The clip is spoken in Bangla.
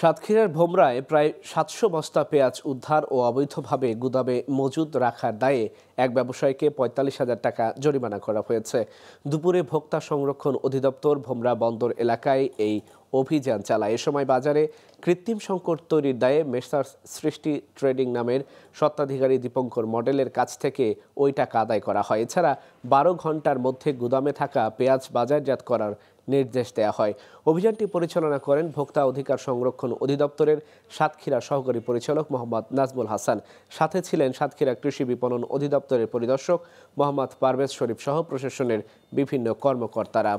সাতক্ষীরার ভোমরায় প্রায় সাতশো বস্তা পেঁয়াজ উদ্ধার ও অবৈধভাবে গুদামে মজুদ রাখার দায়ে এক ব্যবসায়ীকে পঁয়তাল্লিশ হাজার টাকা জরিমানা করা হয়েছে দুপুরে ভোক্তা সংরক্ষণ অধিদপ্তর ভোমরা বন্দর এলাকায় এই অভিযান চালায় এ সময় বাজারে কৃত্রিম সংকট তৈরির দায়ে মেসার সৃষ্টি ট্রেডিং নামের স্বত্বাধিকারী দীপঙ্কর মডেলের কাছ থেকে ওই টাকা আদায় করা হয় এছাড়া বারো ঘন্টার মধ্যে গুদামে থাকা পেঁয়াজ বাজারজাত করার নির্দেশ দেওয়া হয় অভিযানটি পরিচালনা করেন ভোক্তা অধিকার সংরক্ষণ অধিদপ্তরের সাতক্ষীরা সহকারী পরিচালক মোহাম্মদ নাজমুল হাসান সাথে ছিলেন সাতক্ষীরা কৃষি বিপণন অধিদপ্তরের পরিদর্শক মোহাম্মদ পারভেজ শরীফ সহ প্রশাসনের বিভিন্ন কর্মকর্তারা